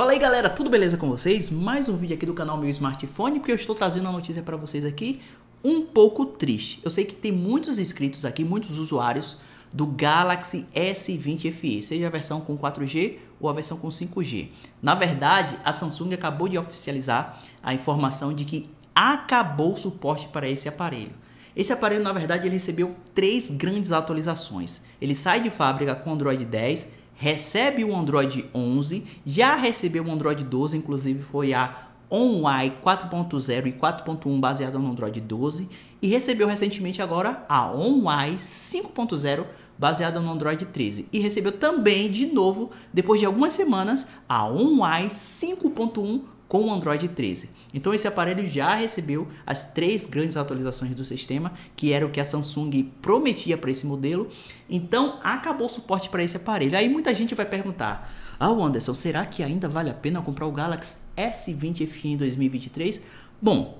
Fala aí galera, tudo beleza com vocês? Mais um vídeo aqui do canal Meu Smartphone, porque eu estou trazendo uma notícia para vocês aqui um pouco triste. Eu sei que tem muitos inscritos aqui, muitos usuários do Galaxy S20 FE, seja a versão com 4G ou a versão com 5G. Na verdade, a Samsung acabou de oficializar a informação de que acabou o suporte para esse aparelho. Esse aparelho, na verdade, ele recebeu três grandes atualizações. Ele sai de fábrica com Android 10, recebe o Android 11, já recebeu o Android 12, inclusive foi a OnY 4.0 e 4.1 baseada no Android 12 e recebeu recentemente agora a OnY 5.0 baseada no Android 13 e recebeu também de novo depois de algumas semanas a OnY 5.1 com o Android 13. Então esse aparelho já recebeu as três grandes atualizações do sistema, que era o que a Samsung prometia para esse modelo. Então acabou o suporte para esse aparelho. Aí muita gente vai perguntar: "Ah, Anderson, será que ainda vale a pena comprar o Galaxy S20 FE em 2023?" Bom,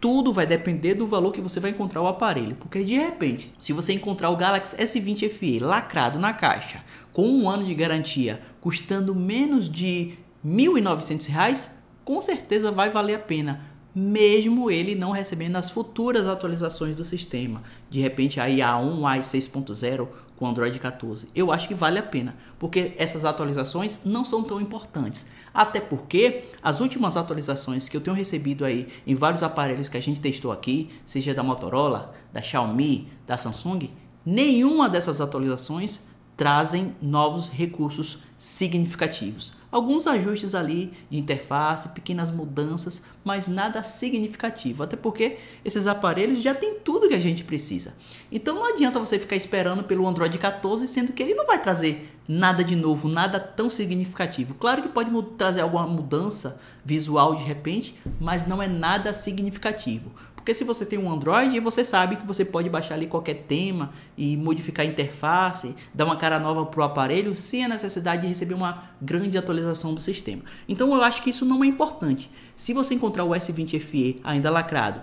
tudo vai depender do valor que você vai encontrar o aparelho, porque de repente, se você encontrar o Galaxy S20 FE lacrado na caixa, com um ano de garantia, custando menos de R$ 1.900, com certeza vai valer a pena, mesmo ele não recebendo as futuras atualizações do sistema. De repente aí a 1, a 6.0 com Android 14. Eu acho que vale a pena, porque essas atualizações não são tão importantes. Até porque as últimas atualizações que eu tenho recebido aí em vários aparelhos que a gente testou aqui, seja da Motorola, da Xiaomi, da Samsung, nenhuma dessas atualizações trazem novos recursos significativos. Alguns ajustes ali de interface, pequenas mudanças, mas nada significativo, até porque esses aparelhos já têm tudo que a gente precisa. Então não adianta você ficar esperando pelo Android 14, sendo que ele não vai trazer nada de novo, nada tão significativo. Claro que pode trazer alguma mudança visual de repente, mas não é nada significativo. Porque se você tem um Android, você sabe que você pode baixar ali qualquer tema e modificar a interface, dar uma cara nova para o aparelho sem a necessidade de receber uma grande atualização do sistema. Então eu acho que isso não é importante. Se você encontrar o S20 FE ainda lacrado,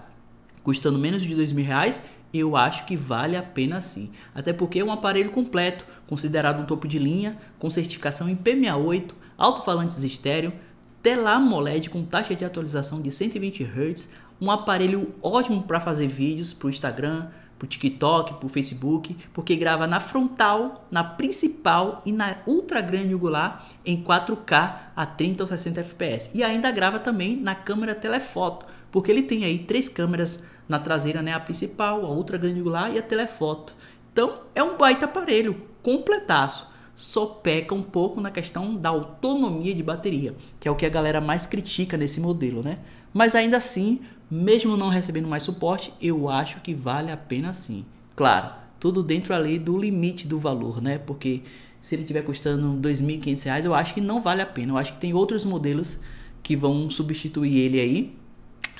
custando menos de dois mil reais, eu acho que vale a pena sim. Até porque é um aparelho completo, considerado um topo de linha, com certificação em P68, alto-falantes estéreo, tela AMOLED com taxa de atualização de 120 Hz, um aparelho ótimo para fazer vídeos para o Instagram, para o TikTok, para o Facebook, porque grava na frontal, na principal e na ultra grande angular em 4K a 30 ou 60 fps. E ainda grava também na câmera telefoto, porque ele tem aí três câmeras na traseira, né? A principal, a ultra grande angular e a telefoto. Então é um baita aparelho, completaço. Só peca um pouco na questão da autonomia de bateria, que é o que a galera mais critica nesse modelo, né? Mas ainda assim, mesmo não recebendo mais suporte, eu acho que vale a pena sim. Claro, tudo dentro ali do limite do valor, né? Porque se ele estiver custando R$ 2.500, eu acho que não vale a pena. Eu acho que tem outros modelos que vão substituir ele aí.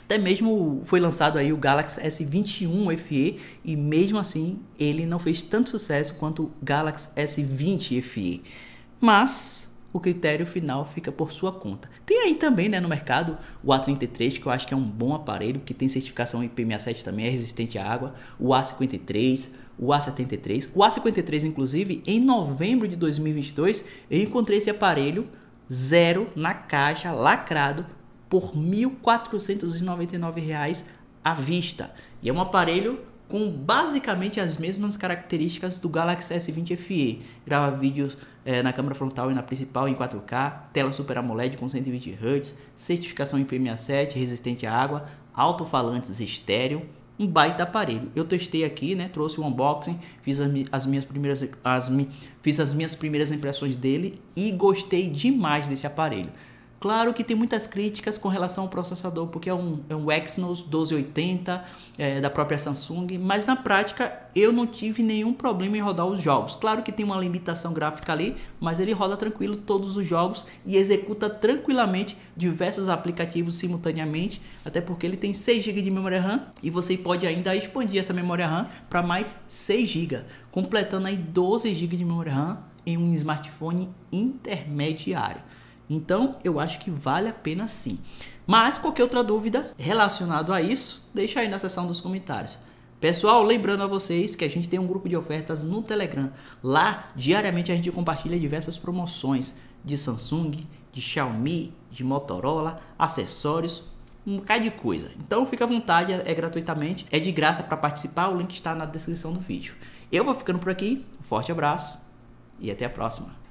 Até mesmo foi lançado aí o Galaxy S21 FE e mesmo assim ele não fez tanto sucesso quanto o Galaxy S20 FE. Mas o critério final fica por sua conta aí também, né, no mercado, o A33, que eu acho que é um bom aparelho, que tem certificação IP67 também, é resistente à água, o A53, o A73. O A53, inclusive, em novembro de 2022, eu encontrei esse aparelho zero na caixa, lacrado, por R$ 1.499 à vista. E é um aparelho com basicamente as mesmas características do Galaxy S20 FE. Grava vídeos é, na câmera frontal e na principal em 4K, tela Super AMOLED com 120 Hz, certificação IPMA7, resistente à água, alto-falantes estéreo, um baita aparelho. Eu testei aqui, né? Trouxe o um unboxing, fiz as, as, minhas primeiras as, fiz as minhas primeiras impressões dele e gostei demais desse aparelho. Claro que tem muitas críticas com relação ao processador, porque é um, é um Exynos 1280 é, da própria Samsung, mas na prática eu não tive nenhum problema em rodar os jogos. Claro que tem uma limitação gráfica ali, mas ele roda tranquilo todos os jogos e executa tranquilamente diversos aplicativos simultaneamente, até porque ele tem 6 GB de memória RAM e você pode ainda expandir essa memória RAM para mais 6 GB, completando aí 12 GB de memória RAM em um smartphone intermediário. Então, eu acho que vale a pena sim. Mas qualquer outra dúvida relacionada a isso, deixa aí na seção dos comentários. Pessoal, lembrando a vocês que a gente tem um grupo de ofertas no Telegram. Lá, diariamente a gente compartilha diversas promoções de Samsung, de Xiaomi, de Motorola, acessórios, um bocado de coisa. Então fica à vontade, é, é gratuitamente, é de graça para participar, o link está na descrição do vídeo. Eu vou ficando por aqui, um forte abraço e até a próxima.